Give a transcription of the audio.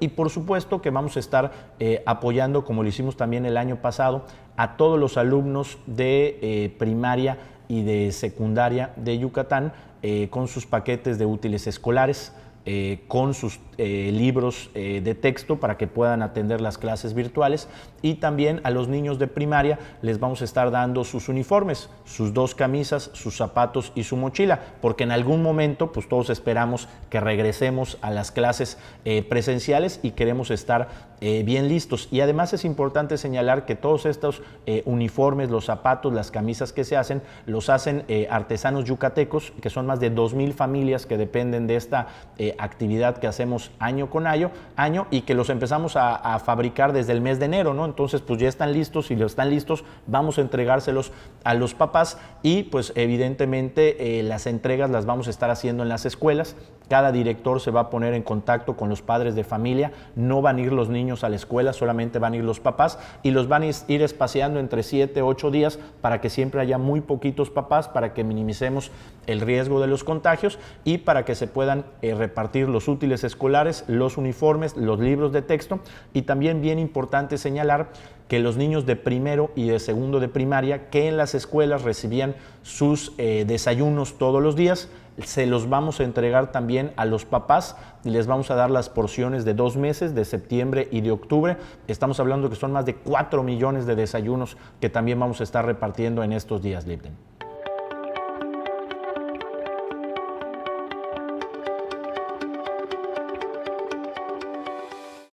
Y por supuesto que vamos a estar eh, apoyando, como lo hicimos también el año pasado, a todos los alumnos de eh, primaria y de secundaria de Yucatán eh, con sus paquetes de útiles escolares. Eh, con sus eh, libros eh, de texto para que puedan atender las clases virtuales y también a los niños de primaria les vamos a estar dando sus uniformes, sus dos camisas, sus zapatos y su mochila, porque en algún momento pues todos esperamos que regresemos a las clases presenciales y queremos estar bien listos. Y además es importante señalar que todos estos uniformes, los zapatos, las camisas que se hacen, los hacen artesanos yucatecos, que son más de 2.000 familias que dependen de esta actividad que hacemos año con año, año y que los empezamos a, fabricar desde el mes de enero, ¿no? Entonces, pues ya están listos y si los están listos, vamos a entregárselos a los papás y pues evidentemente eh, las entregas las vamos a estar haciendo en las escuelas. Cada director se va a poner en contacto con los padres de familia, no van a ir los niños a la escuela, solamente van a ir los papás y los van a ir espaciando entre 7, 8 días para que siempre haya muy poquitos papás, para que minimicemos el riesgo de los contagios y para que se puedan eh, repartir los útiles escolares, los uniformes, los libros de texto y también bien importante señalar que los niños de primero y de segundo de primaria que en las escuelas recibían sus eh, desayunos todos los días, se los vamos a entregar también a los papás y les vamos a dar las porciones de dos meses, de septiembre y de octubre. Estamos hablando que son más de 4 millones de desayunos que también vamos a estar repartiendo en estos días, Libden.